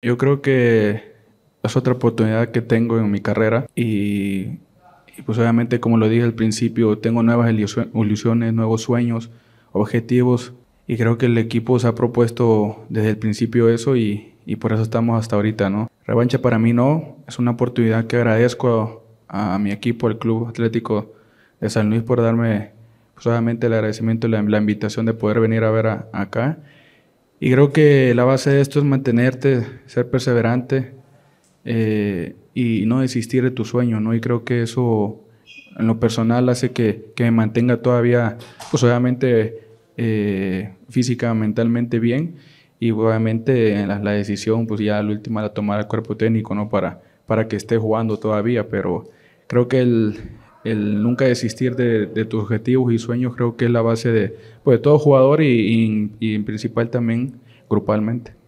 Yo creo que es otra oportunidad que tengo en mi carrera y, pues obviamente como lo dije al principio, tengo nuevas ilusiones, nuevos sueños, objetivos y creo que el equipo se ha propuesto desde el principio eso y, por eso estamos hasta ahorita, ¿no? Revancha para mí no, es una oportunidad que agradezco a, mi equipo, al Club Atlético de San Luis por darme pues obviamente el agradecimiento y la, invitación de poder venir a ver acá y creo que la base de esto es mantenerte, ser perseverante eh, y no desistir de tu sueño, ¿no? Y creo que eso en lo personal hace que, me mantenga todavía, pues obviamente eh, física, mentalmente bien y obviamente la, decisión, pues ya la última la tomará el cuerpo técnico, ¿no? Para, para que esté jugando todavía, pero creo que el, el nunca desistir de, tus objetivos y sueños creo que es la base de, pues, de todo jugador y, y en principal también grupalmente.